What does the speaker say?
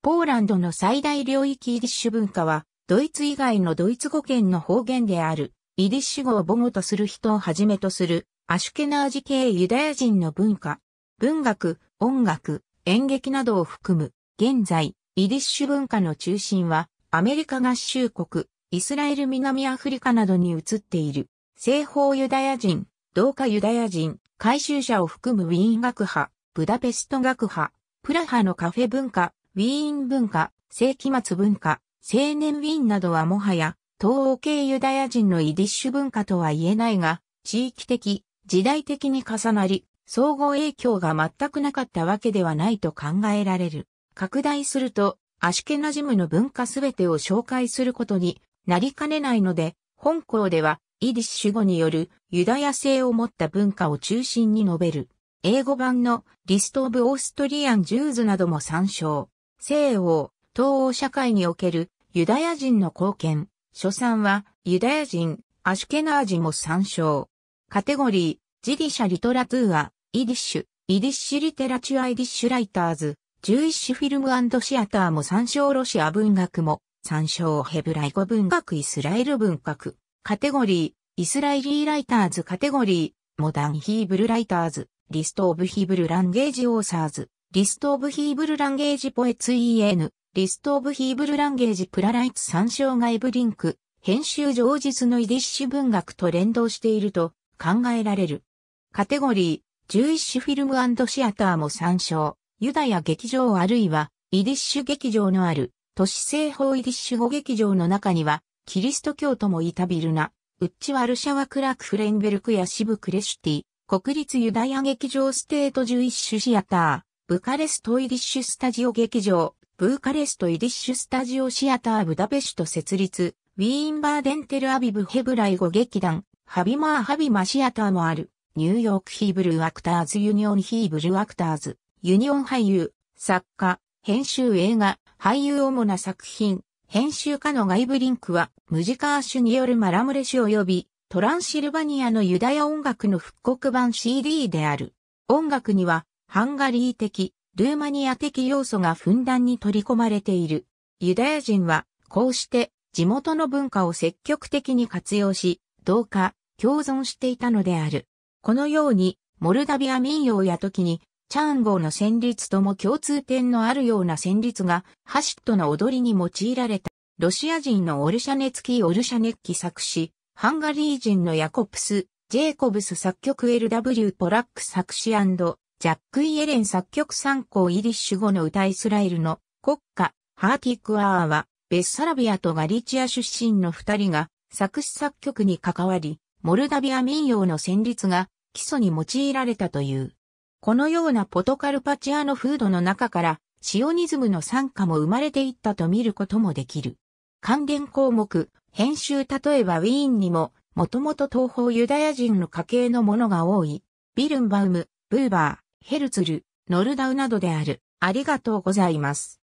ポーランドの最大領域イディッシュ文化は、ドイツ以外のドイツ語圏の方言である、イディッシュ語を母語とする人をはじめとする、アシュケナージ系ユダヤ人の文化、文学、音楽、演劇などを含む、現在、イディッシュ文化の中心は、アメリカ合衆国、イスラエル南アフリカなどに移っている、西方ユダヤ人、同化ユダヤ人、回収者を含むウィーン学派、ブダペスト学派、プラハのカフェ文化、ウィーン文化、世紀末文化、青年ウィーンなどはもはや、東欧系ユダヤ人のイディッシュ文化とは言えないが、地域的、時代的に重なり、総合影響が全くなかったわけではないと考えられる。拡大すると、アシケナジムの文化すべてを紹介することになりかねないので、本校では、イディッシュ語によるユダヤ性を持った文化を中心に述べる。英語版のリスト・オブ・オーストリアン・ジューズなども参照。西欧、東欧社会におけるユダヤ人の貢献。書産はユダヤ人、アシュケナージも参照。カテゴリー、ジディシャ・リトラトゥーア、イディッシュ、イディッシュ・リテラチュア・イディッシュ・ライターズ、ジュイッシュ・フィルムシアターも参照ロシア文学も、参照ヘブライ語文学イスラエル文学、カテゴリー、イスラエリー・ライターズカテゴリー、モダン・ヒーブル・ライターズ、リスト・オブ・ヒーブル・ランゲージ・オーサーズ、リスト・オブ・ヒーブル・ランゲージ・ポエツ・イ n エヌ、リスト・オブ・ヒーブル・ランゲージ・プラライツ参照外部リンク、編集上日のイディッシュ文学と連動していると考えられる。カテゴリー、ジュイッシュ・フィルムシアターも参照、ユダヤ劇場あるいは、イディッシュ劇場のある、都市西方イディッシュ語劇場の中には、キリスト教徒もいたビルナ、ウッチワルシャワクラクフレンベルクやシブクレシュティ、国立ユダヤ劇場ステートジュイッシュシアター、ブカレスト・イディッシュ・スタジオ劇場、ブーカレスト・イディッシュ・スタジオ・シアター・ブダペシュト設立、ウィーン・バーデン・テル・アビブ・ヘブライ語劇団、ハビマー・ハビマシアターもある、ニューヨーク・ヒーブルー・アクターズ・ユニオン・ヒーブルー・アクターズ、ユニオン俳優、作家、編集映画、俳優主な作品、編集家の外部リンクは、ムジカーシュによるマラムレシュ及び、トランシルバニアのユダヤ音楽の復刻版 CD である。音楽には、ハンガリー的、ルーマニア的要素がふんだんに取り込まれている。ユダヤ人は、こうして地元の文化を積極的に活用し、同化、共存していたのである。このように、モルダビア民謡や時に、チャーンゴーの旋律とも共通点のあるような旋律が、ハシットの踊りに用いられた。ロシア人のオルシャネツキー・オルシャネッキ作詞、ハンガリー人のヤコプス、ジェイコブス作曲 LW ポラック作詞ジャック・イエレン作曲参考イリッシュ語の歌イスラエルの国家ハーティクアーは、ベッサラビアとガリチア出身の二人が作詞作曲に関わり、モルダビア民謡の旋律が基礎に用いられたという。このようなポトカルパチアの風土の中からシオニズムの参加も生まれていったと見ることもできる。関連項目、編集例えばウィーンにも、もともと東方ユダヤ人の家系のものが多い、ビルンバウム、ブーバー。ヘルツル、ノルダウなどである。ありがとうございます。